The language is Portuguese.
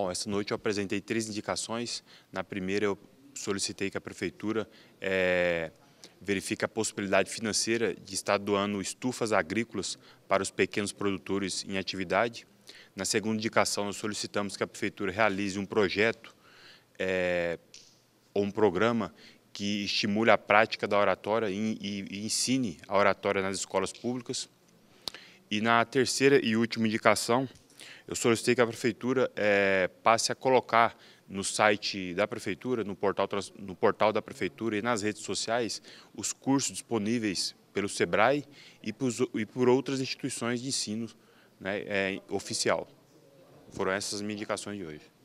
Bom, essa noite eu apresentei três indicações. Na primeira, eu solicitei que a prefeitura é, verifique a possibilidade financeira de estar doando estufas agrícolas para os pequenos produtores em atividade. Na segunda indicação, nós solicitamos que a prefeitura realize um projeto é, ou um programa que estimule a prática da oratória e, e, e ensine a oratória nas escolas públicas. E na terceira e última indicação, eu solicitei que a prefeitura é, passe a colocar no site da prefeitura, no portal, no portal da prefeitura e nas redes sociais os cursos disponíveis pelo SEBRAE e por, e por outras instituições de ensino né, é, oficial. Foram essas as minhas indicações de hoje.